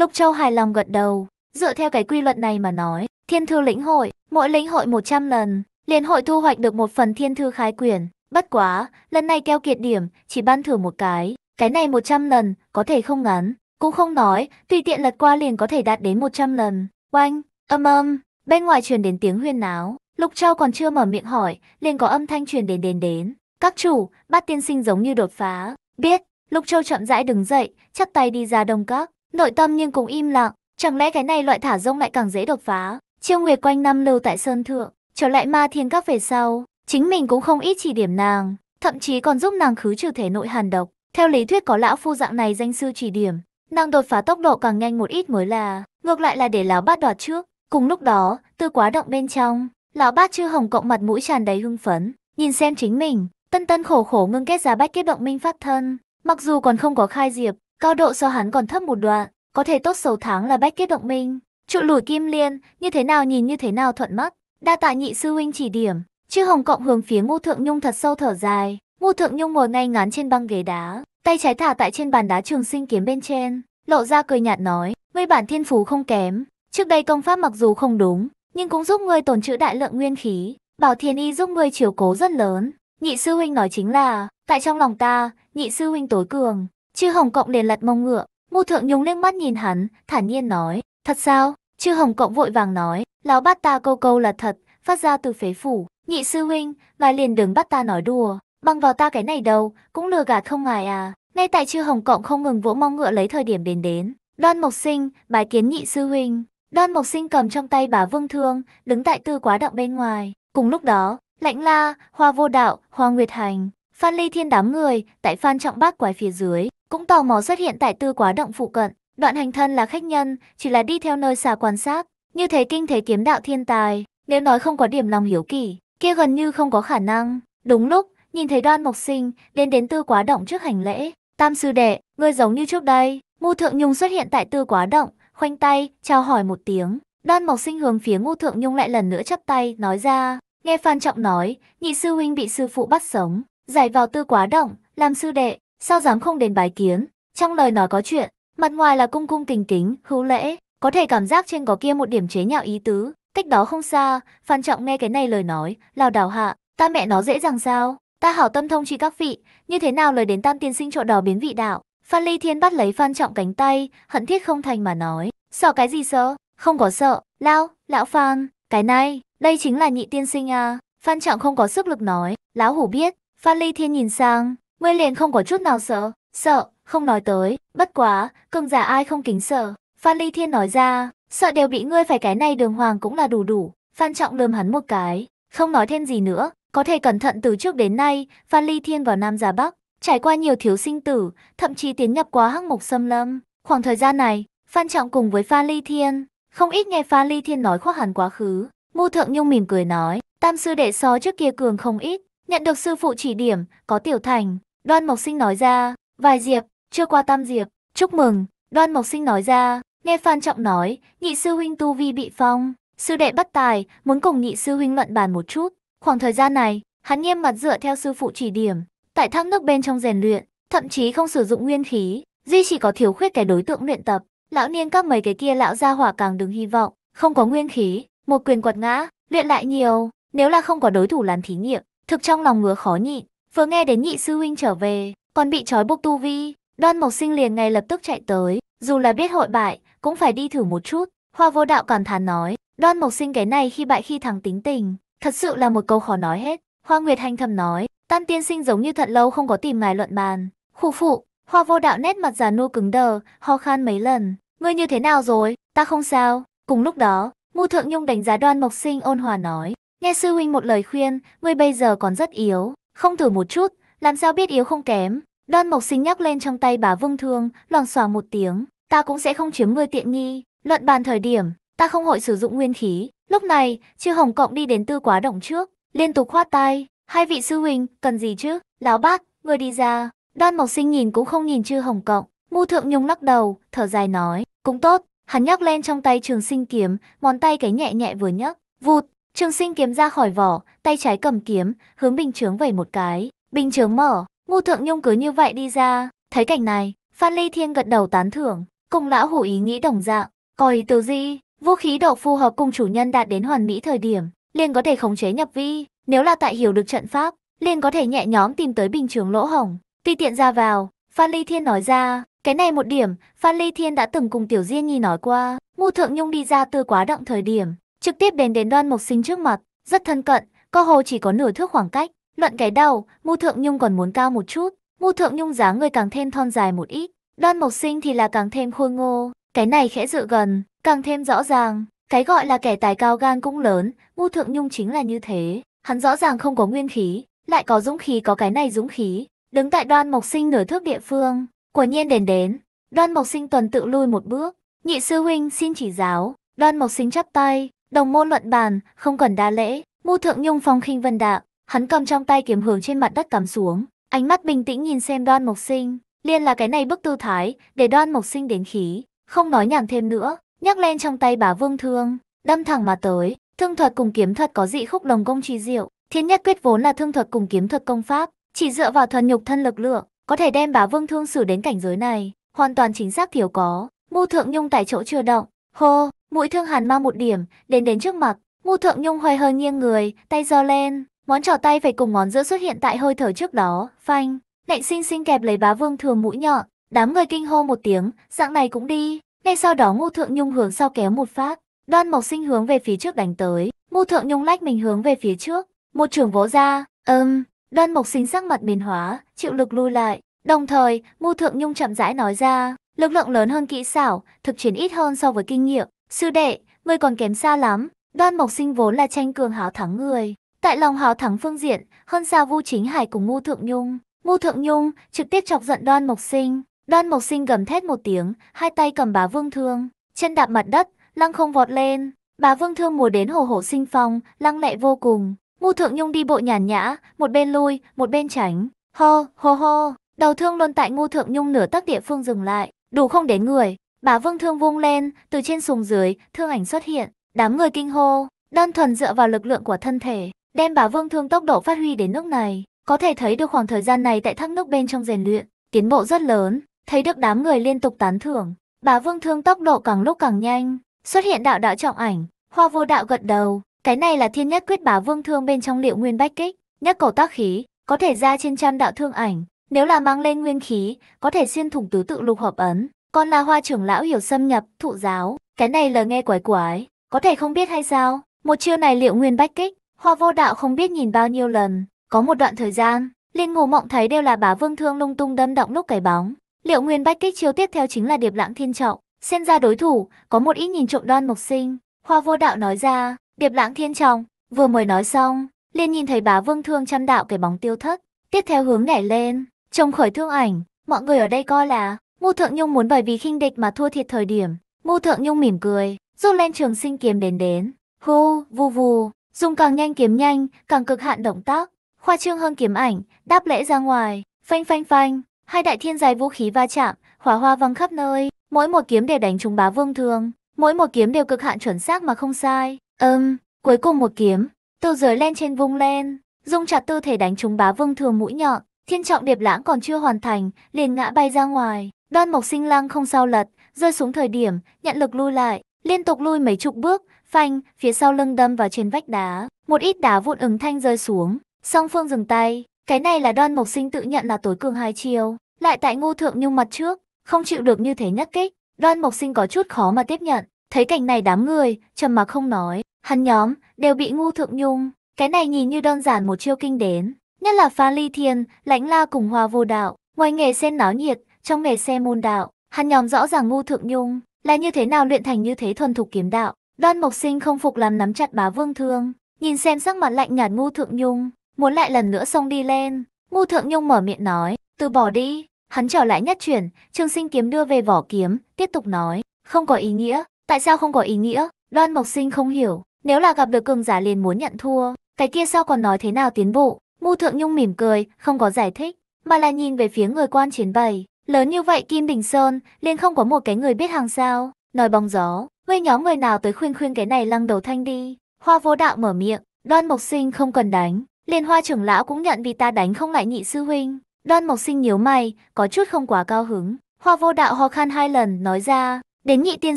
Lục Châu hài lòng gật đầu, dựa theo cái quy luật này mà nói, thiên thư lĩnh hội, mỗi lĩnh hội 100 lần, liền hội thu hoạch được một phần thiên thư khái quyển. Bất quá, lần này keo kiệt điểm, chỉ ban thưởng một cái, cái này 100 lần, có thể không ngắn, cũng không nói, tùy tiện lật qua liền có thể đạt đến 100 lần. Oanh, âm âm, bên ngoài truyền đến tiếng huyên náo, Lục Châu còn chưa mở miệng hỏi, liền có âm thanh truyền đến đến đến. Các chủ, bát tiên sinh giống như đột phá, biết, Lục Châu chậm rãi đứng dậy, chắp tay đi ra đông các, Nội tâm nhưng cũng im lặng, chẳng lẽ cái này loại thả rông lại càng dễ đột phá. Chiêu Nguyệt quanh năm lưu tại Sơn Thượng, trở lại ma thiên các về sau, chính mình cũng không ít chỉ điểm nàng, thậm chí còn giúp nàng khứ trừ thể nội hàn độc. Theo lý thuyết có lão phu dạng này danh sư chỉ điểm, nàng đột phá tốc độ càng nhanh một ít mới là, ngược lại là để lão bát đoạt trước. Cùng lúc đó, tư quá động bên trong, lão bát chư hồng cộng mặt mũi tràn đầy hưng phấn, nhìn xem chính mình, tân tân khổ khổ ngưng kết ra bách kết động minh phát thân. Mặc dù còn không có khai diệp, Cao độ so hắn còn thấp một đoạn, có thể tốt xấu tháng là bách kết động minh. Trụ lùi kim liên, như thế nào nhìn như thế nào thuận mắt. Đa tạ nhị sư huynh chỉ điểm, chư hồng cộng hướng phía ngô thượng nhung thật sâu thở dài. Ngô thượng nhung ngồi ngay ngắn trên băng ghế đá, tay trái thả tại trên bàn đá trường sinh kiếm bên trên. Lộ ra cười nhạt nói, ngươi bản thiên phú không kém. Trước đây công pháp mặc dù không đúng, nhưng cũng giúp ngươi tồn trữ đại lượng nguyên khí. Bảo thiên y giúp ngươi chiều cố rất lớn. Nhị sư huynh nói chính là, tại trong lòng ta, nhị sư huynh tối cường, Chư Hồng Cộng liền lật mông ngựa, Ngô Thượng nhúng lên mắt nhìn hắn, thản nhiên nói, thật sao? Chư Hồng Cộng vội vàng nói, lão bát ta câu câu là thật, phát ra từ phế phủ, nhị sư huynh, ngài liền đừng bắt ta nói đùa, bằng vào ta cái này đâu, cũng lừa gạt không ngài à. Ngay tại chư Hồng Cộng không ngừng vỗ mong ngựa lấy thời điểm đến đến, Đoan Mộc Sinh, bái kiến nhị sư huynh. Đoan Mộc Sinh cầm trong tay bà Vương Thương, đứng tại tư quá động bên ngoài. Cùng lúc đó, Lãnh La, Hoa Vô Đạo, Hoa Nguyệt Hành, Phan Ly Thiên đám người, tại Phan Trọng Bác quái phía dưới, cũng tò mò xuất hiện tại tư quá động phụ cận. Đoạn hành thân là khách nhân, chỉ là đi theo nơi xà quan sát, như thế kinh thế kiếm đạo thiên tài, nếu nói không có điểm lòng hiếu kỳ, kia gần như không có khả năng. Đúng lúc, nhìn thấy đoan mộc sinh, đến đến tư quá động trước hành lễ. Tam sư đệ, ngươi giống như trước đây, Ngô Thượng Nhung xuất hiện tại tư quá động, khoanh tay, chào hỏi một tiếng. Đoan Mộc Sinh hướng phía ngu Thượng Nhung lại lần nữa chắp tay, nói ra. Nghe Phan Trọng nói, nhị sư huynh bị sư phụ bắt sống, giải vào tư quá động, làm sư đệ, sao dám không đến bái kiến, trong lời nói có chuyện, mặt ngoài là cung cung tình kính, hữu lễ, có thể cảm giác trên có kia một điểm chế nhạo ý tứ, cách đó không xa, Phan Trọng nghe cái này lời nói, lào đảo hạ, ta mẹ nó dễ dàng sao, ta hảo tâm thông chi các vị, như thế nào lời đến tam tiên sinh chỗ đỏ biến vị đạo. Phan Ly Thiên bắt lấy Phan Trọng cánh tay, hận thiết không thành mà nói, sợ cái gì sợ, không có sợ, lao, lão Phan, cái này, đây chính là nhị tiên sinh à, Phan Trọng không có sức lực nói, lão hủ biết, Phan Ly Thiên nhìn sang, Ngươi liền không có chút nào sợ, sợ, không nói tới, bất quá, cường giả ai không kính sợ. Phan Ly Thiên nói ra, sợ đều bị ngươi phải cái này đường hoàng cũng là đủ đủ. Phan Trọng lườm hắn một cái, không nói thêm gì nữa, có thể cẩn thận từ trước đến nay, Phan Ly Thiên vào Nam Giá Bắc, trải qua nhiều thiếu sinh tử, thậm chí tiến nhập quá hắc mục xâm lâm. Khoảng thời gian này, Phan Trọng cùng với Phan Ly Thiên, không ít nghe Phan Ly Thiên nói khoác hẳn quá khứ. Mưu Thượng Nhung mỉm cười nói, tam sư đệ so trước kia cường không ít, nhận được sư phụ chỉ điểm, có tiểu thành, Đoan Mộc Sinh nói ra, vài diệp, chưa qua tam diệp, chúc mừng. Đoan Mộc Sinh nói ra, nghe Phan Trọng nói, nhị sư huynh tu vi bị phong, sư đệ bất tài, muốn cùng nhị sư huynh luận bàn một chút. Khoảng thời gian này, hắn nghiêm mặt dựa theo sư phụ chỉ điểm, tại thác nước bên trong rèn luyện, thậm chí không sử dụng nguyên khí, duy chỉ có thiếu khuyết cái đối tượng luyện tập. Lão niên các mấy cái kia lão gia hỏa càng đừng hy vọng, không có nguyên khí, một quyền quật ngã, luyện lại nhiều, nếu là không có đối thủ làm thí nghiệm, thực trong lòng ngứa khó nhịn. Vừa nghe đến nhị sư huynh trở về, còn bị trói buộc tu vi, đoan mộc sinh liền ngay lập tức chạy tới, dù là biết hội bại, cũng phải đi thử một chút. Hoa vô đạo cảm thán nói, đoan mộc sinh cái này khi bại khi thắng tính tình, thật sự là một câu khó nói hết. Hoa Nguyệt Hành thầm nói, Tam tiên sinh giống như thật lâu không có tìm ngài luận bàn. Khu phụ, hoa vô đạo nét mặt già nua cứng đờ, ho khan mấy lần. Ngươi như thế nào rồi? Ta không sao. Cùng lúc đó, Mu Thượng Nhung đánh giá đoan mộc sinh ôn hòa nói. Nghe sư huynh một lời khuyên, ngươi bây giờ còn rất yếu, không thử một chút, làm sao biết yếu không kém. Đoan Mộc Sinh nhắc lên trong tay bà Vương Thương, lòn xòa một tiếng. Ta cũng sẽ không chiếm ngươi tiện nghi. Luận bàn thời điểm, ta không hội sử dụng nguyên khí. Lúc này, Chư Hồng Cộng đi đến tư quá động trước, liên tục khoát tay. Hai vị sư huynh, cần gì chứ? lão bác, người đi ra. Đoan Mộc Sinh nhìn cũng không nhìn Chư Hồng Cộng. Mu Thượng Nhung lắc đầu, thở dài nói. Cũng tốt, hắn nhắc lên trong tay trường sinh kiếm, ngón tay cái nhẹ nhẹ vừa nhấc. Vụt, Trường sinh kiếm ra khỏi vỏ, tay trái cầm kiếm, hướng bình chướng vẩy một cái. Bình chướng mở, ngu thượng nhung cứ như vậy đi ra. Thấy cảnh này, Phan Ly Thiên gật đầu tán thưởng, cùng lão hủ ý nghĩ đồng dạng. Có ý tứ gì? Vũ khí độ phù hợp cùng chủ nhân đạt đến hoàn mỹ thời điểm, liền có thể khống chế nhập vi. Nếu là tại hiểu được trận pháp, liền có thể nhẹ nhóm tìm tới bình chướng lỗ hổng. Tuy tiện ra vào, Phan Ly Thiên nói ra, cái này một điểm, Phan Ly Thiên đã từng cùng Tiểu Diên Nhi nói qua, ngu thượng nhung đi ra tư quá động thời điểm, trực tiếp đến đến đoan mục sinh trước mặt, rất thân cận, cơ hồ chỉ có nửa thước khoảng cách. Luận cái đầu, Mu Thượng Nhung còn muốn cao một chút, Mu Thượng Nhung dáng người càng thêm thon dài một ít, đoan mục sinh thì là càng thêm khôi ngô, cái này khẽ dự gần, càng thêm rõ ràng, cái gọi là kẻ tài cao gan cũng lớn, Mu Thượng Nhung chính là như thế, hắn rõ ràng không có nguyên khí, lại có dũng khí có cái này dũng khí, đứng tại đoan mộc sinh nửa thước địa phương, quả nhiên đến đến, đoan mộc sinh tuần tự lui một bước, nhị sư huynh xin chỉ giáo, đoan mộc sinh chắp tay, Đồng môn luận bàn, không cần đa lễ, mu Thượng Nhung phong khinh vân đạm, hắn cầm trong tay kiếm hưởng trên mặt đất cắm xuống, ánh mắt bình tĩnh nhìn xem Đoan Mộc Sinh, liên là cái này bức tư thái, để Đoan Mộc Sinh đến khí, không nói nhảm thêm nữa, nhấc lên trong tay bá vương thương, đâm thẳng mà tới, thương thuật cùng kiếm thuật có dị khúc đồng công chi diệu, Thiên Nhất Quyết vốn là thương thuật cùng kiếm thuật công pháp, chỉ dựa vào thuần nhục thân lực lượng, có thể đem bá vương thương xử đến cảnh giới này, hoàn toàn chính xác thiếu có. mu Thượng Nhung tại chỗ chưa động, hô, mũi thương hàn ma một điểm, đến đến trước mặt. Ngu Thượng Nhung hơi hơi nghiêng người, tay giơ lên, món trò tay phải cùng ngón giữa xuất hiện tại hơi thở trước đó, phanh, nạnh sinh sinh kẹp lấy bá vương thừa mũi nhọn, đám người kinh hô một tiếng, dạng này cũng đi. Ngay sau đó Ngô Thượng Nhung hướng sau kéo một phát, Đoan Mộc Sinh hướng về phía trước đánh tới, Ngô Thượng Nhung lách mình hướng về phía trước, một trường vỗ ra, ầm, um, Đoan Mộc Sinh sắc mặt biến hóa, chịu lực lui lại, đồng thời, Ngô Thượng Nhung chậm rãi nói ra, lực lượng lớn hơn kỹ xảo, thực chiến ít hơn so với kinh nghiệm, Sư đệ, ngươi còn kém xa lắm, đoan mộc sinh vốn là tranh cường hào thắng người. Tại lòng hào thắng phương diện, hơn xa Vu Chính Hải cùng Ngô Thượng Nhung. Ngô Thượng Nhung trực tiếp chọc giận Đoan Mộc Sinh. Đoan Mộc Sinh gầm thét một tiếng, hai tay cầm bá vương thương, chân đạp mặt đất, lăng không vọt lên. Bá vương thương mùa đến hồ hộ sinh phong, lăng lệ vô cùng. Ngô Thượng Nhung đi bộ nhàn nhã, một bên lui, một bên tránh. Ho, ho ho. đầu thương luôn tại Ngô Thượng Nhung nửa tắc địa phương dừng lại, đủ không đến người. Bá Vương thương vung lên, từ trên xuống dưới, thương ảnh xuất hiện, đám người kinh hô, đơn thuần dựa vào lực lượng của thân thể, đem bá Vương thương tốc độ phát huy đến nước này, có thể thấy được khoảng thời gian này tại thác nước bên trong rèn luyện, tiến bộ rất lớn, thấy được đám người liên tục tán thưởng, bá Vương thương tốc độ càng lúc càng nhanh, xuất hiện đạo đạo trọng ảnh, Hoa Vô Đạo gật đầu, cái này là thiên nhất quyết bá Vương thương bên trong liệu nguyên bách kích, nhất cổ tác khí, có thể ra trên trăm đạo thương ảnh, nếu là mang lên nguyên khí, có thể xuyên thủng tứ tự lục hợp ấn, con là hoa trưởng lão hiểu xâm nhập, thụ giáo, cái này là nghe quái quái, có thể không biết hay sao? Một chiêu này liệu nguyên bách kích, hoa vô đạo không biết nhìn bao nhiêu lần, có một đoạn thời gian, liên ngủ mộng thấy đều là bá vương thương lung tung đâm động lúc cái bóng. Liệu nguyên bách kích chiêu tiếp theo chính là điệp lãng thiên trọng, xen ra đối thủ, có một ít nhìn trộm đoan mộc sinh. Hoa vô đạo nói ra, điệp lãng thiên trọng, vừa mới nói xong, liền nhìn thấy bá vương thương chăn đạo cái bóng tiêu thất, tiếp theo hướng nhảy lên, trông khởi thương ảnh, mọi người ở đây coi là Ngô Thượng Nhung muốn bởi vì khinh địch mà thua thiệt thời điểm. Ngô Thượng Nhung mỉm cười, rút lên trường sinh kiếm đến đến. Hô, vù vù, dùng càng nhanh kiếm nhanh, càng cực hạn động tác. Khoa trương hơn kiếm ảnh, đáp lễ ra ngoài, phanh phanh phanh. Hai đại thiên dài vũ khí va chạm, hỏa hoa văng khắp nơi. Mỗi một kiếm đều đánh trúng bá vương thương. Mỗi một kiếm đều cực hạn chuẩn xác mà không sai. Ừm, cuối cùng một kiếm, từ giới lên trên vung lên. Dung chặt tư thể đánh trúng bá vương thường mũi nhọn, thiên trọng điệp lãng còn chưa hoàn thành, liền ngã bay ra ngoài. Đoan Mộc Sinh Lăng không sao lật, rơi xuống thời điểm, nhận lực lui lại, liên tục lui mấy chục bước, phanh, phía sau lưng đâm vào trên vách đá, một ít đá vụn ứng thanh rơi xuống, song phương dừng tay, cái này là Đoan Mộc Sinh tự nhận là tối cường hai chiêu, lại tại Ngô Thượng Nhung mặt trước, không chịu được như thế nhất kích, Đoan Mộc Sinh có chút khó mà tiếp nhận, thấy cảnh này đám người, trầm mặc không nói, hắn nhóm đều bị Ngô Thượng Nhung, cái này nhìn như đơn giản một chiêu kinh đến, nhất là Pha Ly Thiên, Lãnh La cùng Hoa Vô Đạo, ngoài nghề xen náo nhiệt, trong nghề xe môn đạo, hắn nhóm rõ ràng ngu thượng nhung, là như thế nào luyện thành như thế thuần thục kiếm đạo. Đoan Mộc Sinh không phục làm nắm chặt bá vương thương, nhìn xem sắc mặt lạnh nhạt ngu thượng nhung, muốn lại lần nữa xông đi lên. Ngu thượng nhung mở miệng nói, từ bỏ đi, hắn trở lại nhất chuyển, trương sinh kiếm đưa về vỏ kiếm, tiếp tục nói, không có ý nghĩa, tại sao không có ý nghĩa, đoan mộc sinh không hiểu, nếu là gặp được cường giả liền muốn nhận thua, cái kia sao còn nói thế nào tiến bộ, ngu thượng nhung mỉm cười, không có giải thích, mà là nhìn về phía người quan chiến bày, Lớn như vậy Kim Đình Sơn, liền không có một cái người biết hàng sao. Nói bóng gió, với nhóm người nào tới khuyên khuyên cái này lăng đầu thanh đi. Hoa vô đạo mở miệng, đoan mộc sinh không cần đánh. liền hoa trưởng lão cũng nhận vì ta đánh không lại nhị sư huynh. Đoan mộc sinh nhíu mày, có chút không quá cao hứng. Hoa vô đạo ho khan hai lần, nói ra, đến nhị tiên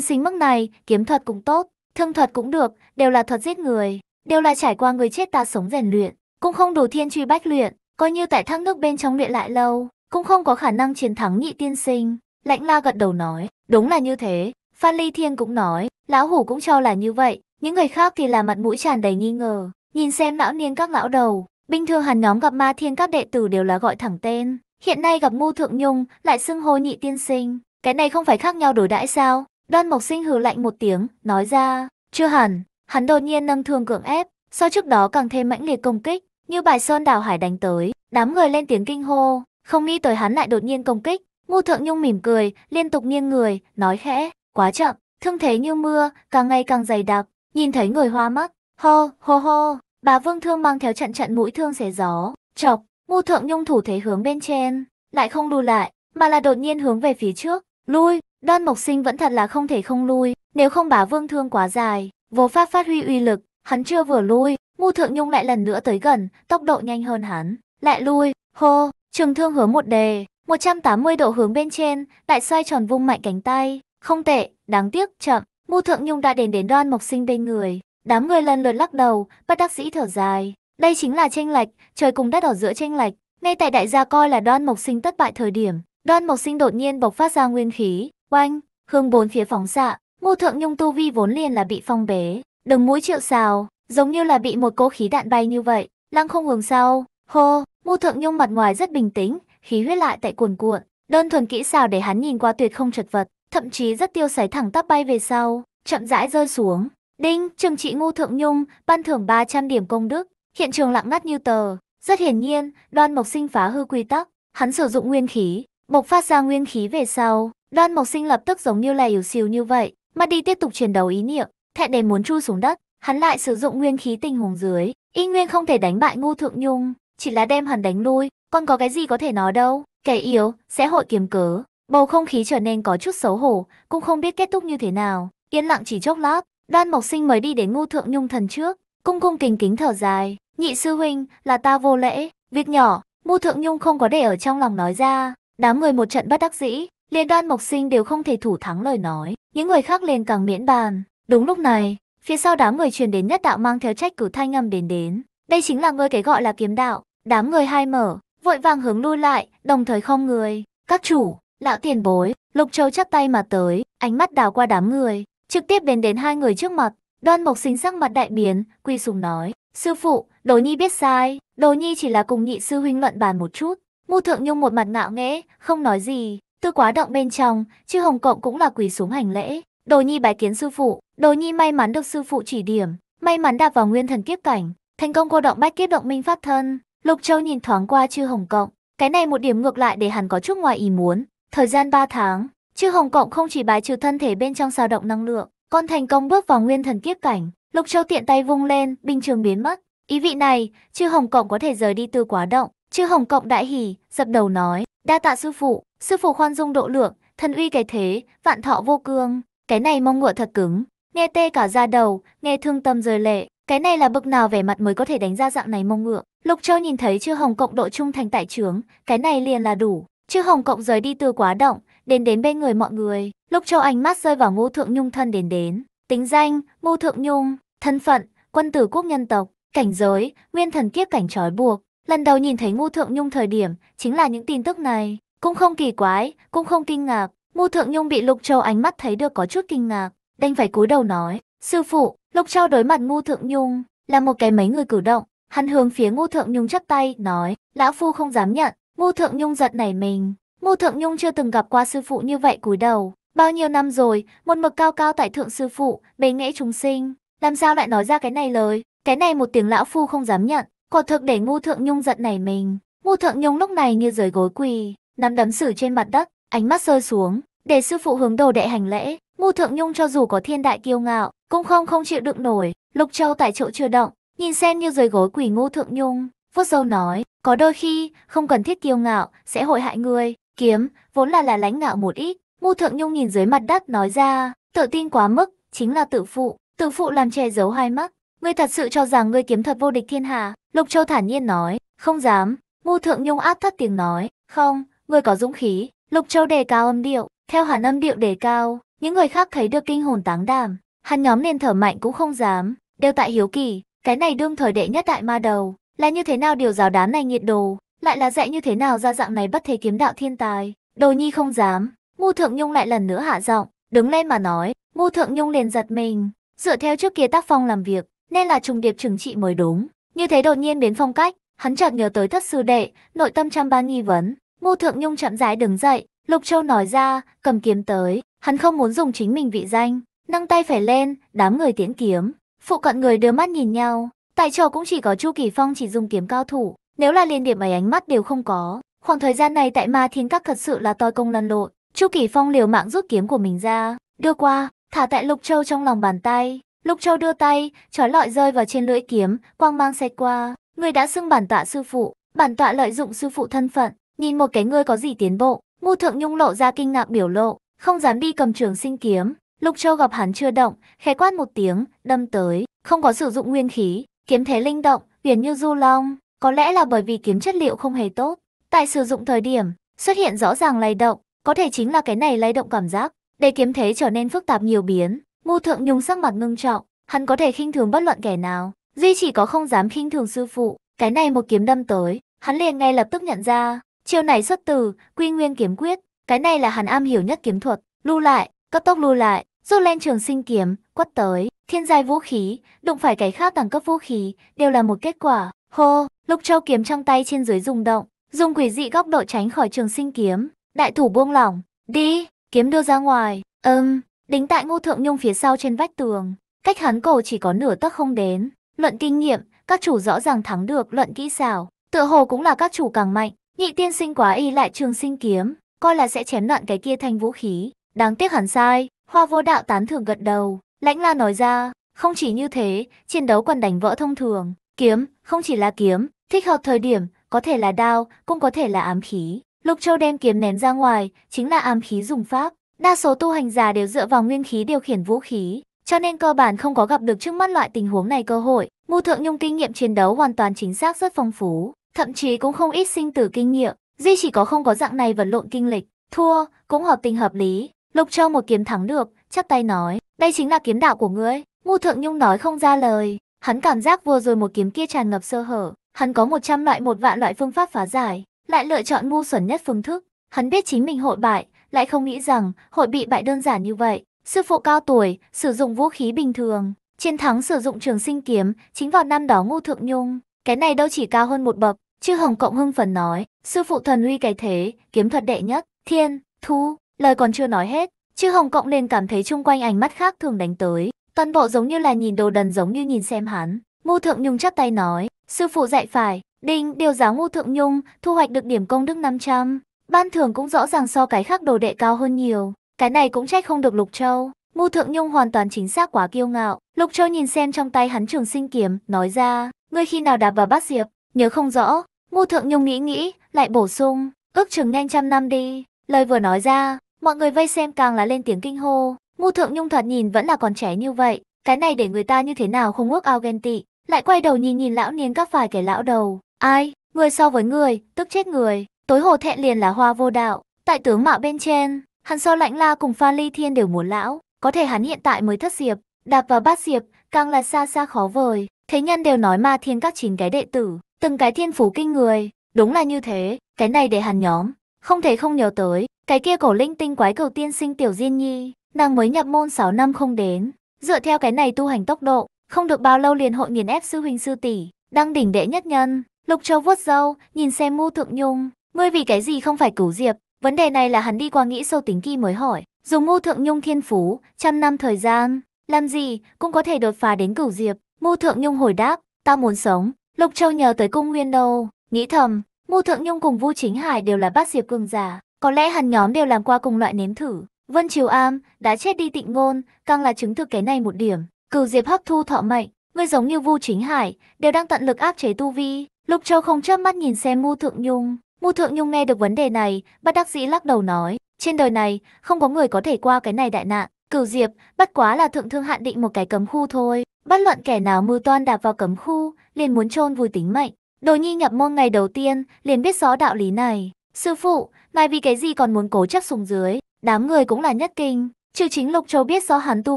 sinh mức này, kiếm thuật cũng tốt, thương thuật cũng được, đều là thuật giết người. Đều là trải qua người chết ta sống rèn luyện, cũng không đủ thiên truy bách luyện, coi như tại thác nước bên trong luyện lại lâu cũng không có khả năng chiến thắng nhị tiên sinh. Lãnh la gật đầu nói, đúng là như thế. Phan Ly Thiên cũng nói, lão hủ cũng cho là như vậy. Những người khác thì là mặt mũi tràn đầy nghi ngờ. Nhìn xem lão niên các lão đầu, bình thường hàn nhóm gặp ma thiên các đệ tử đều là gọi thẳng tên. Hiện nay gặp mu Thượng Nhung lại xưng hô nhị tiên sinh. Cái này không phải khác nhau đổi đãi sao? Đoan Mộc Sinh hừ lạnh một tiếng, nói ra, chưa hẳn. Hắn đột nhiên nâng thương cưỡng ép, so trước đó càng thêm mãnh liệt công kích, như bài sơn đảo hải đánh tới, đám người lên tiếng kinh hô, không nghĩ tới hắn lại đột nhiên công kích. Ngô Thượng Nhung mỉm cười, liên tục nghiêng người, nói khẽ, quá chậm, thương thế như mưa, càng ngày càng dày đặc, nhìn thấy người hoa mắt, ho, ho ho, bà Vương Thương mang theo trận trận mũi thương xé gió, chọc, Ngô Thượng Nhung thủ thế hướng bên trên, lại không lùi lại, mà là đột nhiên hướng về phía trước, lui, Đoan Mộc Sinh vẫn thật là không thể không lui, nếu không bà Vương Thương quá dài, vô pháp phát huy uy lực, hắn chưa vừa lui, Ngô Thượng Nhung lại lần nữa tới gần, tốc độ nhanh hơn hắn, lại lui, hô, Trường thương hướng một đề, 180 độ hướng bên trên, đại xoay tròn vung mạnh cánh tay. Không tệ, đáng tiếc, chậm. mu Thượng Nhung đã đến đến đoan mộc sinh bên người. Đám người lần lượt lắc đầu, bắt đắc sĩ thở dài. Đây chính là tranh lệch, trời cùng đất ở giữa tranh lệch. Ngay tại đại gia coi là đoan mộc sinh tất bại thời điểm, đoan mộc sinh đột nhiên bộc phát ra nguyên khí, oanh, hương bốn phía phóng xạ. mu Thượng Nhung tu vi vốn liền là bị phong bế, đừng mũi triệu xào, giống như là bị một cỗ khí đạn bay như vậy. Lăng không hướng sau, Hô, Mu Thượng Nhung mặt ngoài rất bình tĩnh, khí huyết lại tại cuồn cuộn, đơn thuần kỹ xảo để hắn nhìn qua tuyệt không chật vật, thậm chí rất tiêu sái thẳng tắp bay về sau, chậm rãi rơi xuống. Đinh, trường trị Ngô Thượng Nhung, ban thưởng 300 điểm công đức, hiện trường lặng ngắt như tờ. Rất hiển nhiên, Đoan Mộc Sinh phá hư quy tắc, hắn sử dụng nguyên khí, bộc phát ra nguyên khí về sau, Đoan Mộc Sinh lập tức giống như là yếu xìu như vậy, mà đi tiếp tục chiến đấu ý niệm, thẹn để muốn chui xuống đất, hắn lại sử dụng nguyên khí tình huống dưới, y nguyên không thể đánh bại Ngô Thượng Nhung chỉ là đem hắn đánh lui, con có cái gì có thể nói đâu, kẻ yếu, sẽ hội kiếm cớ. Bầu không khí trở nên có chút xấu hổ, cũng không biết kết thúc như thế nào, yên lặng chỉ chốc lát, đoan mộc sinh mới đi đến ngu thượng nhung thần trước, cung cung kính kính thở dài, nhị sư huynh, là ta vô lễ, việc nhỏ, ngu thượng nhung không có để ở trong lòng nói ra, đám người một trận bất đắc dĩ, liền đoan mộc sinh đều không thể thủ thắng lời nói, những người khác liền càng miễn bàn, đúng lúc này, phía sau đám người truyền đến nhất đạo mang theo trách cử thanh âm đến đến, đây chính là ngươi cái gọi là kiếm đạo. Đám người hai mở, vội vàng hướng lui lại, đồng thời không người. Các chủ, lão tiền bối, Lục Châu chắp tay mà tới, ánh mắt đào qua đám người, trực tiếp đến đến hai người trước mặt. Đoan Mộc Sinh sắc mặt đại biến, quy sùng nói, sư phụ, đồ nhi biết sai, đồ nhi chỉ là cùng nhị sư huynh luận bàn một chút. Mu Thượng Nhung một mặt ngạo nghễ, không nói gì, tư quá động bên trong, chứ Hồng Cộng cũng là quỳ xuống hành lễ. Đồ nhi bái kiến sư phụ, đồ nhi may mắn được sư phụ chỉ điểm, may mắn đạp vào nguyên thần kiếp cảnh, Thành công cô động bách kiếp động minh pháp thân, Lục Châu nhìn thoáng qua chư Hồng Cộng. Cái này một điểm ngược lại để hắn có chút ngoài ý muốn. Thời gian 3 tháng, chư Hồng Cộng không chỉ bài trừ thân thể bên trong sao động năng lượng, còn thành công bước vào nguyên thần kiếp cảnh. Lục Châu tiện tay vung lên, bình trường biến mất. Ý vị này, chư Hồng Cộng có thể rời đi từ quá động. Chư Hồng Cộng đại hỉ, dập đầu nói, đa tạ sư phụ, sư phụ khoan dung độ lượng, thần uy cái thế, vạn thọ vô cương. Cái này mong ngựa thật cứng. Nghe tê cả da đầu, nghe thương tâm rời lệ. Cái này là bực nào vẻ mặt mới có thể đánh ra dạng này mông ngựa. Lục Châu nhìn thấy chư Hồng Cộng độ trung thành tại trướng, cái này liền là đủ. Chư Hồng Cộng rời đi từ quá động, đến đến bên người mọi người. Lục Châu ánh mắt rơi vào Ngô Thượng Nhung thân đến đến. Tính danh, Ngô Thượng Nhung, thân phận, quân tử quốc nhân tộc, cảnh giới, nguyên thần kiếp cảnh trói buộc. Lần đầu nhìn thấy Ngô Thượng Nhung thời điểm, chính là những tin tức này. Cũng không kỳ quái, cũng không kinh ngạc. Ngô Thượng Nhung bị Lục Châu ánh mắt thấy được có chút kinh ngạc, đành phải cúi đầu nói, Sư phụ, lúc Trao đối mặt Ngô Thượng Nhung, là một cái mấy người cử động, hắn hướng phía Ngô Thượng Nhung chắp tay, nói, lão phu không dám nhận, Ngô Thượng Nhung giật nảy mình, Ngô Thượng Nhung chưa từng gặp qua sư phụ như vậy cúi đầu, bao nhiêu năm rồi, một mực cao cao tại thượng sư phụ, bề nghệ chúng sinh, làm sao lại nói ra cái này lời, cái này một tiếng lão phu không dám nhận, quả thực để Ngô Thượng Nhung giật nảy mình, Ngô Thượng Nhung lúc này như rời gối quỳ, nắm đấm sử trên mặt đất, ánh mắt rơi xuống, để sư phụ hướng đồ đệ hành lễ, Ngô Thượng Nhung cho dù có thiên đại kiêu ngạo, cũng không không chịu đựng nổi, Lục Châu tại chỗ chưa động, nhìn xem như rời gối quỷ Ngô Thượng Nhung, vuốt dâu nói, có đôi khi, không cần thiết kiêu ngạo, sẽ hội hại người, kiếm, vốn là là lánh ngạo một ít, Ngô Thượng Nhung nhìn dưới mặt đất nói ra, tự tin quá mức, chính là tự phụ, tự phụ làm che giấu hai mắt, ngươi thật sự cho rằng ngươi kiếm thuật vô địch thiên hạ, Lục Châu thản nhiên nói, không dám, Ngô Thượng Nhung áp thấp tiếng nói, không, ngươi có dũng khí, Lục Châu đề cao âm điệu, theo hẳn âm điệu đề cao, những người khác thấy được kinh hồn táng đảm, hắn nhóm nên thở mạnh cũng không dám, đều tại hiếu kỳ, cái này đương thời đệ nhất đại ma đầu, là như thế nào điều giáo đám này nhiệt đồ, lại là dạy như thế nào ra dạng này bất thế kiếm đạo thiên tài. Đồ nhi không dám, Mu Thượng Nhung lại lần nữa hạ giọng, đứng lên mà nói, Mu Thượng Nhung liền giật mình, dựa theo trước kia tác phong làm việc, nên là trùng điệp trừng trị mới đúng. Như thế đột nhiên biến phong cách, hắn chợt nhớ tới thất sư đệ, nội tâm trăm ba nghi vấn. Mu Thượng Nhung chậm rãi đứng dậy, Lục Châu nói ra, cầm kiếm tới, Hắn không muốn dùng chính mình vị danh, nâng tay phải lên, đám người tiến kiếm. Phụ cận người đưa mắt nhìn nhau, tại chỗ cũng chỉ có Chu Kỳ Phong chỉ dùng kiếm cao thủ, nếu là liên điểm ấy ánh mắt đều không có. Khoảng thời gian này tại Ma Thiên Các thật sự là toi công lăn lộn, Chu Kỳ Phong liều mạng rút kiếm của mình ra, đưa qua, thả tại Lục Châu trong lòng bàn tay. Lục Châu đưa tay, trói lọi rơi vào trên lưỡi kiếm, quang mang xẹt qua. Người đã xưng bản tọa sư phụ, bản tọa lợi dụng sư phụ thân phận, nhìn một cái ngươi có gì tiến bộ. Ngu Thượng Nhung lộ ra kinh ngạc biểu lộ, không dám đi cầm trường sinh kiếm. Lục Châu gặp hắn chưa động, khẽ quát một tiếng, đâm tới, không có sử dụng nguyên khí, kiếm thế linh động, uyển như du long, có lẽ là bởi vì kiếm chất liệu không hề tốt. Tại sử dụng thời điểm, xuất hiện rõ ràng lay động, có thể chính là cái này lay động cảm giác, để kiếm thế trở nên phức tạp nhiều biến. Ngô Thượng Nhung sắc mặt ngưng trọng, hắn có thể khinh thường bất luận kẻ nào, duy chỉ có không dám khinh thường sư phụ, cái này một kiếm đâm tới, hắn liền ngay lập tức nhận ra, chiêu này xuất từ Quy Nguyên kiếm quyết, cái này là hắn am hiểu nhất kiếm thuật, lưu lại, cấp tốc lưu lại, rút lên trường sinh kiếm, quất tới, thiên giai vũ khí, đụng phải cái khác đẳng cấp vũ khí, đều là một kết quả. Hô, lục châu kiếm trong tay trên dưới rung động, dùng quỷ dị góc độ tránh khỏi trường sinh kiếm, đại thủ buông lỏng, đi, kiếm đưa ra ngoài, ừm, đính tại ngô thượng nhung phía sau trên vách tường, cách hắn cổ chỉ có nửa tấc không đến, luận kinh nghiệm, các chủ rõ ràng thắng được luận kỹ xảo, tựa hồ cũng là các chủ càng mạnh, nhị tiên sinh quá y lại trường sinh kiếm, coi là sẽ chém loạn cái kia thanh vũ khí. Đáng tiếc hẳn sai, hoa vô đạo tán thưởng gật đầu, lãnh la nói ra, không chỉ như thế, chiến đấu còn đánh vỡ thông thường, kiếm, không chỉ là kiếm, thích hợp thời điểm, có thể là đao, cũng có thể là ám khí. Lục Châu đem kiếm ném ra ngoài, chính là ám khí dùng pháp. Đa số tu hành giả đều dựa vào nguyên khí điều khiển vũ khí, cho nên cơ bản không có gặp được trước mắt loại tình huống này cơ hội. Mưu Thượng Nhung kinh nghiệm chiến đấu hoàn toàn chính xác rất phong phú, thậm chí cũng không ít sinh tử kinh nghiệm, Duy chỉ có không có dạng này vật lộn kinh lịch, thua, cũng hợp tình hợp lý. Lục Châu một kiếm thắng được, chắc tay nói, đây chính là kiếm đạo của ngươi. ngu Thượng Nhung nói không ra lời, hắn cảm giác vừa rồi một kiếm kia tràn ngập sơ hở, hắn có 100 loại một vạn loại phương pháp phá giải, lại lựa chọn ngu xuẩn nhất phương thức. Hắn biết chính mình hội bại, lại không nghĩ rằng hội bị bại đơn giản như vậy. Sư phụ cao tuổi, sử dụng vũ khí bình thường, chiến thắng sử dụng trường sinh kiếm, chính vào năm đó ngu Thượng Nhung, cái này đâu chỉ cao hơn một bậc, chư Hồng Cộng hưng phần nói, Sư phụ thần uy cái thế, kiếm thuật đệ nhất, thiên, thu, lời còn chưa nói hết. Chứ Hồng Cộng liền cảm thấy chung quanh ánh mắt khác thường đánh tới. Toàn bộ giống như là nhìn đồ đần giống như nhìn xem hắn. Ngô Thượng Nhung chắp tay nói, sư phụ dạy phải, đinh điều giáo Ngô Thượng Nhung, thu hoạch được điểm công đức 500. Ban thưởng cũng rõ ràng so cái khác đồ đệ cao hơn nhiều. Cái này cũng trách không được Lục Châu. Ngô Thượng Nhung hoàn toàn chính xác quá kiêu ngạo. Lục Châu nhìn xem trong tay hắn trường sinh kiếm, nói ra, ngươi khi nào đạp vào bát diệp, nhớ không rõ. Ngô Thượng Nhung nghĩ nghĩ, lại bổ sung, ước chừng nhanh trăm năm đi. Lời vừa nói ra, mọi người vây xem càng là lên tiếng kinh hô. Ngô Thượng Nhung thoạt nhìn vẫn là còn trẻ như vậy, cái này để người ta như thế nào không ước ao ghen tị. Lại quay đầu nhìn nhìn lão niên các phải kẻ lão đầu. Ai, người so với người, tức chết người. Tối hồ thẹn liền là hoa vô đạo. Tại tướng mạo bên trên, hắn so lãnh la cùng phan ly thiên đều muốn lão. Có thể hắn hiện tại mới thất diệp, đạp vào bát diệp, càng là xa xa khó vời. Thế nhân đều nói ma thiên các chín cái đệ tử, từng cái thiên phú kinh người, Đúng là như thế, cái này để hàn nhóm, không thể không nhớ tới, cái kia cổ linh tinh quái cầu tiên sinh tiểu diên nhi, nàng mới nhập môn 6 năm không đến, dựa theo cái này tu hành tốc độ, không được bao lâu liền hội nghiền ép sư huynh sư tỷ, đang đỉnh đệ nhất nhân. Lục Châu vuốt râu, nhìn xem Mu Thượng Nhung, ngươi vì cái gì không phải cửu diệp, vấn đề này là hắn đi qua nghĩ sâu tính kỳ mới hỏi, dùng Mu Thượng Nhung thiên phú, trăm năm thời gian, làm gì cũng có thể đột phá đến cửu diệp. Mu Thượng Nhung hồi đáp, ta muốn sống. Lục Châu nhờ tới cung nguyên đâu, Nghĩ thầm, Ngô Thượng Nhung cùng Vu Chính Hải đều là bát diệp cường giả, có lẽ hắn nhóm đều làm qua cùng loại nếm thử. Vân Triều Am, đã chết đi tịnh ngôn, càng là chứng thực cái này một điểm. Cửu Diệp hấp Thu thọ mệnh, ngươi giống như Vu Chính Hải, đều đang tận lực áp chế tu vi. Lục Châu không chớp mắt nhìn xem Ngô Thượng Nhung. Ngô Thượng Nhung nghe được vấn đề này, bất đắc dĩ lắc đầu nói, trên đời này không có người có thể qua cái này đại nạn. Cửu Diệp, bất quá là thượng thương hạn định một cái cấm khu thôi. Bất luận kẻ nào mưu toan đạp vào cấm khu, liền muốn chôn vùi tính mệnh. Đồ nhi nhập môn ngày đầu tiên, liền biết rõ đạo lý này. Sư phụ, ngài vì cái gì còn muốn cố chắc sùng dưới, đám người cũng là nhất kinh. Triệu chính Lục Châu biết rõ hắn tu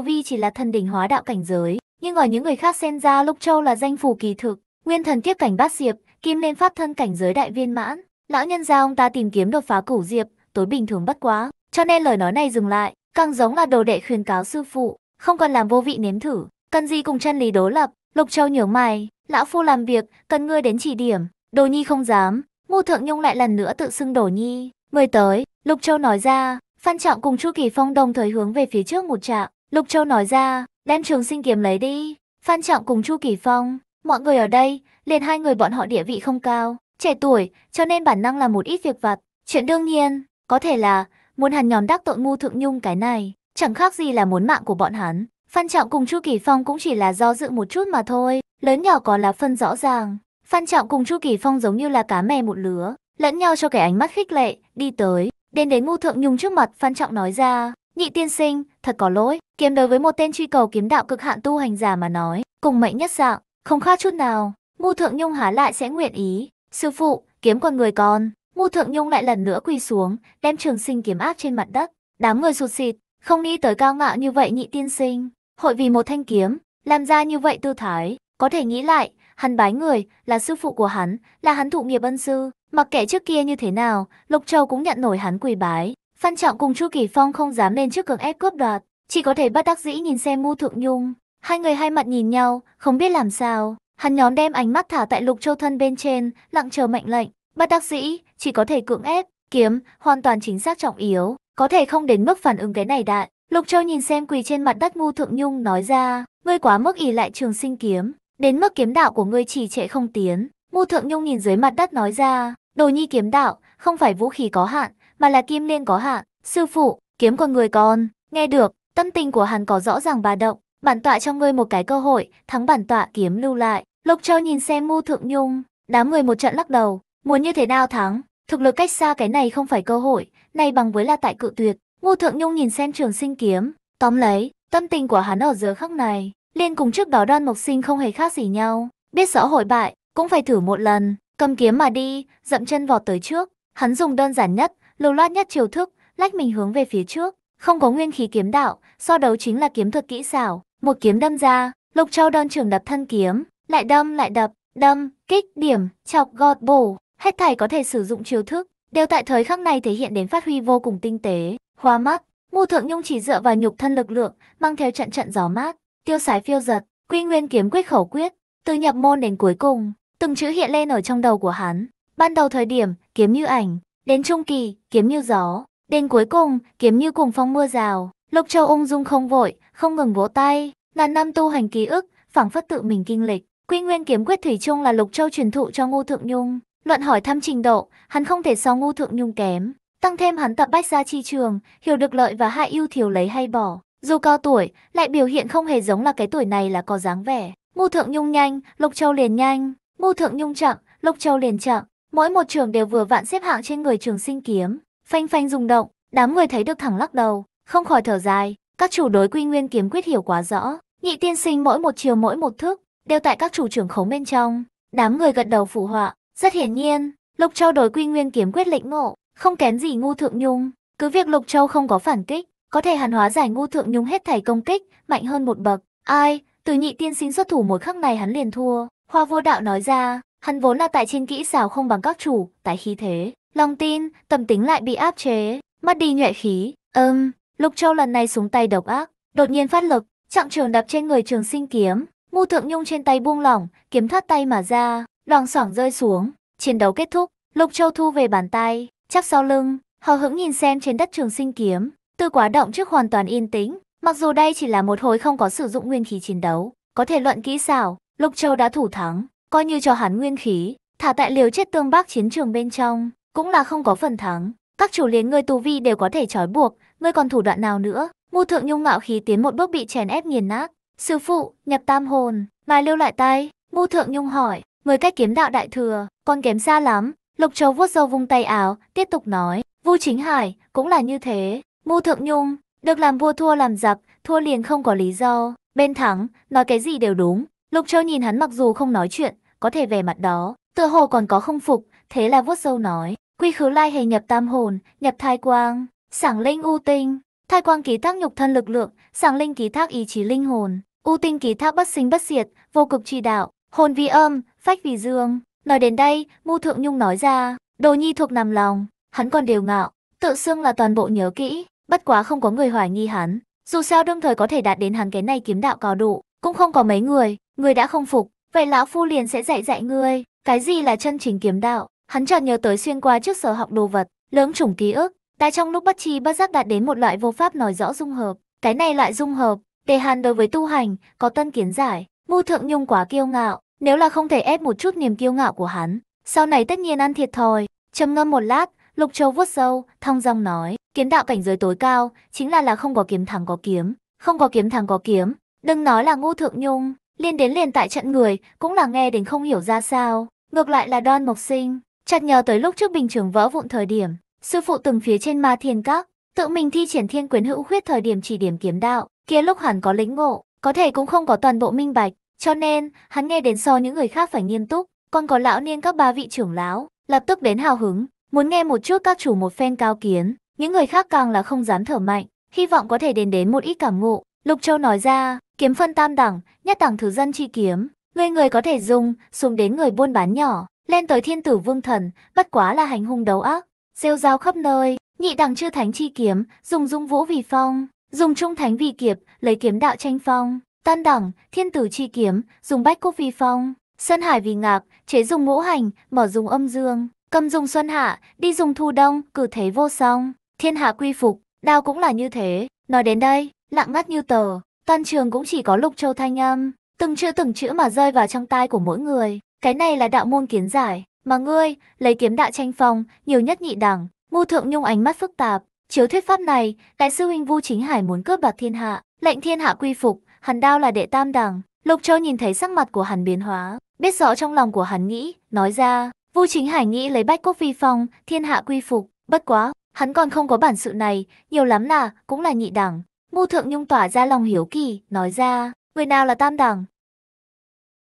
vi chỉ là thần đỉnh hóa đạo cảnh giới, nhưng ở những người khác xen ra Lục Châu là danh phù kỳ thực, nguyên thần tiếp cảnh bát diệp, kim lên pháp thân cảnh giới đại viên mãn. Lão nhân gia ông ta tìm kiếm đột phá cửu diệp, tối bình thường bất quá, cho nên lời nói này dừng lại, càng giống là đồ đệ khuyên cáo sư phụ, không còn làm vô vị nếm thử, cần gì cùng chân lý đối lập. Lục Châu nhớ mày, lão phu làm việc, cần ngươi đến chỉ điểm. Đồ nhi không dám, ngô thượng nhung lại lần nữa tự xưng đồ nhi. Mời tới, Lục Châu nói ra, Phan Trọng cùng Chu Kỳ Phong đồng thời hướng về phía trước một trạm. Lục Châu nói ra, đem trường sinh kiếm lấy đi. Phan Trọng cùng Chu Kỳ Phong, mọi người ở đây, liền hai người bọn họ địa vị không cao, trẻ tuổi, cho nên bản năng là một ít việc vặt. Chuyện đương nhiên, có thể là, muốn hắn nhóm đắc tội ngu thượng nhung cái này, chẳng khác gì là muốn mạng của bọn hắn. Phan Trọng cùng Chu Kỳ Phong cũng chỉ là do dự một chút mà thôi, lớn nhỏ có là phân rõ ràng. Phan Trọng cùng Chu Kỳ Phong giống như là cá mè một lứa, lẫn nhau cho cái ánh mắt khích lệ, đi tới, đến đến Ngô Thượng Nhung trước mặt Phan Trọng nói ra, nhị tiên sinh, thật có lỗi, kiếm đối với một tên truy cầu kiếm đạo cực hạn tu hành giả mà nói, cùng mệnh nhất dạng, không khác chút nào, Ngô Thượng Nhung há lại sẽ nguyện ý, sư phụ, kiếm còn người con, Ngô Thượng Nhung lại lần nữa quỳ xuống, đem trường sinh kiếm áp trên mặt đất, đám người sụt xịt, không nghĩ tới cao ngạo như vậy nhị tiên sinh hội vì một thanh kiếm, làm ra như vậy tư thái, có thể nghĩ lại, hắn bái người, là sư phụ của hắn, là hắn thụ nghiệp ân sư, mặc kệ trước kia như thế nào, Lục Châu cũng nhận nổi hắn quỳ bái. Phan Trọng cùng Chu Kỳ Phong không dám lên trước cường ép cướp đoạt, chỉ có thể bắt đắc dĩ nhìn xem Ngô Thượng Nhung. Hai người hai mặt nhìn nhau, không biết làm sao. Hắn nhóm đem ánh mắt thả tại Lục Châu thân bên trên, lặng chờ mệnh lệnh. Bắt đắc dĩ, chỉ có thể cưỡng ép, kiếm, hoàn toàn chính xác trọng yếu, có thể không đến mức phản ứng cái này đại. Lục Châu nhìn xem quỳ trên mặt đất ngu thượng nhung nói ra, ngươi quá mức ỉ lại trường sinh kiếm, đến mức kiếm đạo của ngươi trì trệ không tiến. Ngu thượng nhung nhìn dưới mặt đất nói ra, đồ nhi kiếm đạo, không phải vũ khí có hạn, mà là kim liên có hạn. Sư phụ, kiếm của người con, nghe được, tâm tình của hắn có rõ ràng bà động, bản tọa cho ngươi một cái cơ hội, thắng bản tọa kiếm lưu lại. Lục Châu nhìn xem ngu thượng nhung, đám người một trận lắc đầu, muốn như thế nào thắng, thực lực cách xa cái này không phải cơ hội, này bằng với là tại cự tuyệt, Ngô Thượng Nhung nhìn xem trường sinh kiếm, tóm lấy, tâm tình của hắn ở giờ khắc này, liền cùng trước đó đoan mộc sinh không hề khác gì nhau. Biết rõ hội bại, cũng phải thử một lần, cầm kiếm mà đi, dậm chân vọt tới trước. Hắn dùng đơn giản nhất, lưu loát nhất chiêu thức, lách mình hướng về phía trước. Không có nguyên khí kiếm đạo, so đấu chính là kiếm thuật kỹ xảo. Một kiếm đâm ra, lục châu đơn trường đập thân kiếm, lại đâm lại đập, đâm, kích, điểm, chọc, gọt, bổ. Hết thảy có thể sử dụng chiêu thức, đều tại thời khắc này thể hiện đến phát huy vô cùng tinh tế. Khoa mắt, Ngô Thượng Nhung chỉ dựa vào nhục thân lực lượng, mang theo trận trận gió mát, tiêu sái phiêu giật, quy nguyên kiếm quyết khẩu quyết, từ nhập môn đến cuối cùng, từng chữ hiện lên ở trong đầu của hắn. Ban đầu thời điểm, kiếm như ảnh, đến trung kỳ, kiếm như gió, đến cuối cùng, kiếm như cùng phong mưa rào. Lục Châu ung dung không vội, không ngừng vỗ tay, ngàn năm tu hành ký ức, phảng phất tự mình kinh lịch. Quy Nguyên kiếm quyết thủy chung là Lục Châu truyền thụ cho Ngô Thượng Nhung, luận hỏi thăm trình độ, hắn không thể so Ngô Thượng Nhung kém, Tăng thêm hắn tập bách gia chi trường, hiểu được lợi và hại yêu thiểu lấy hay bỏ. Dù cao tuổi, lại biểu hiện không hề giống là cái tuổi này là có dáng vẻ. Ngô Thượng Nhung nhanh, Lục Châu liền nhanh, Ngô Thượng Nhung chậm, Lục Châu liền chậm. Mỗi một trường đều vừa vạn xếp hạng trên người trường sinh kiếm. Phanh phanh rung động, đám người thấy được thẳng lắc đầu, không khỏi thở dài. Các chủ đối quy nguyên kiếm quyết hiểu quá rõ. Nhị tiên sinh mỗi một chiều mỗi một thức, đều tại các chủ trưởng khống bên trong. Đám người gật đầu phụ họa, rất hiển nhiên, Lục Châu đối quy nguyên kiếm quyết lĩnh ngộ, không kém gì Ngu Thượng Nhung. Cứ việc Lục Châu không có phản kích, có thể hàn hóa giải Ngu Thượng Nhung hết thảy công kích, mạnh hơn một bậc. Ai, từ nhị tiên sinh xuất thủ một khắc này hắn liền thua. Hoa vô đạo nói ra, hắn vốn là tại trên kỹ xảo không bằng các chủ, tại khí thế, lòng tin, tâm tính lại bị áp chế, mất đi nhuệ khí. Ừm, Lục Châu lần này xuống tay độc ác, đột nhiên phát lực, chặng trường đập trên người trường sinh kiếm. Ngu Thượng Nhung trên tay buông lỏng, kiếm thoát tay mà ra, loảng xoảng rơi xuống. Chiến đấu kết thúc, Lục Châu thu về bàn tay, chắc sau lưng, hờ hững nhìn xem trên đất trường sinh kiếm, tư quá động trước hoàn toàn yên tĩnh, mặc dù đây chỉ là một hồi không có sử dụng nguyên khí chiến đấu, có thể luận kỹ xảo, Lục Châu đã thủ thắng, coi như cho hắn nguyên khí, thả tại liều chết tương bác chiến trường bên trong, cũng là không có phần thắng. Các chủ liền người tù vi đều có thể trói buộc, ngươi còn thủ đoạn nào nữa? mu Thượng Nhung ngạo khí tiến một bước bị chèn ép nghiền nát. Sư phụ, nhập tam hồn, mà lưu lại tay. mu Thượng Nhung hỏi, người cách kiếm đạo đại thừa, còn kém xa lắm, Lục Châu vuốt râu vung tay áo, tiếp tục nói, Vu Chính Hải, cũng là như thế, Mu Thượng Nhung, được làm vua thua làm giặc, thua liền không có lý do, bên thắng, nói cái gì đều đúng. Lục Châu nhìn hắn mặc dù không nói chuyện, có thể về mặt đó, tựa hồ còn có không phục, thế là vuốt râu nói, quy khứ lai hề nhập tam hồn, nhập thai quang, sảng linh u tinh, thai quang ký thác nhục thân lực lượng, sảng linh ký thác ý chí linh hồn, u tinh ký thác bất sinh bất diệt, vô cực chi đạo, hồn vì âm, phách vì dương, Nói đến đây, Mu Thượng Nhung nói ra, đồ nhi thuộc nằm lòng, hắn còn điều ngạo, tự xưng là toàn bộ nhớ kỹ, bất quá không có người hoài nghi hắn. Dù sao đương thời có thể đạt đến hắn cái này kiếm đạo có đủ, cũng không có mấy người, người đã không phục, vậy lão phu liền sẽ dạy dạy ngươi, cái gì là chân chính kiếm đạo. Hắn chợt nhớ tới xuyên qua trước sở học đồ vật, lớn chủng ký ức, ta trong lúc bất chi bất giác đạt đến một loại vô pháp nói rõ dung hợp. Cái này loại dung hợp, đề hàn đối với tu hành, có tân kiến giải, Mu Thượng Nhung quá kiêu ngạo, nếu là không thể ép một chút niềm kiêu ngạo của hắn, sau này tất nhiên ăn thiệt thòi. Trầm ngâm một lát, Lục Châu vuốt sâu, thong dong nói, kiếm đạo cảnh giới tối cao, chính là là không có kiếm thẳng có kiếm, không có kiếm thẳng có kiếm, đừng nói là ngu thượng nhung, liên đến liền tại trận người, cũng là nghe đến không hiểu ra sao. Ngược lại là đoan mộc sinh, chặt nhờ tới lúc trước bình trường vỡ vụn thời điểm, sư phụ từng phía trên ma thiên các, tự mình thi triển thiên quyến hữu huyết thời điểm chỉ điểm kiếm đạo, kia lúc hẳn có lĩnh ngộ, có thể cũng không có toàn bộ minh bạch, cho nên, hắn nghe đến so những người khác phải nghiêm túc, còn có lão niên các ba vị trưởng lão, lập tức đến hào hứng, muốn nghe một chút các chủ một phen cao kiến, những người khác càng là không dám thở mạnh, hy vọng có thể đến đến một ít cảm ngộ. Lục Châu nói ra, kiếm phân tam đẳng, nhất đẳng thứ dân chi kiếm, người người có thể dùng, xuống đến người buôn bán nhỏ, lên tới thiên tử vương thần, bất quá là hành hung đấu ác, rêu rao khắp nơi, nhị đẳng chưa thánh chi kiếm, dùng dung vũ vì phong, dùng trung thánh vì kiệp, lấy kiếm đạo tranh phong. Tan đẳng, thiên tử chi kiếm, dùng bách quốc phi phong, sơn hải vì ngạc, chế dùng ngũ hành, mỏ dùng âm dương, cầm dùng xuân hạ, đi dùng thu đông, cử thế vô song, thiên hạ quy phục, đao cũng là như thế. Nói đến đây, lặng ngắt như tờ, toàn trường cũng chỉ có lục châu thanh âm, từng chữ từng chữ mà rơi vào trong tai của mỗi người. Cái này là đạo môn kiến giải, mà ngươi, lấy kiếm đạo tranh phong, nhiều nhất nhị đẳng, Ngô Thượng Nhung ánh mắt phức tạp, chiếu thuyết pháp này, đại sư huynh Vu Chính Hải muốn cướp bạc thiên hạ, lệnh thiên hạ quy phục, Hàn Đao là đệ tam đẳng. Lục Châu nhìn thấy sắc mặt của Hàn biến hóa, biết rõ trong lòng của hắn nghĩ, nói ra, Vu Chính Hải nghĩ lấy bách quốc vi phong, thiên hạ quy phục, bất quá, hắn còn không có bản sự này, nhiều lắm là, cũng là nhị đẳng. Ngô Thượng Nhung tỏa ra lòng hiếu kỳ, nói ra, người nào là tam đẳng,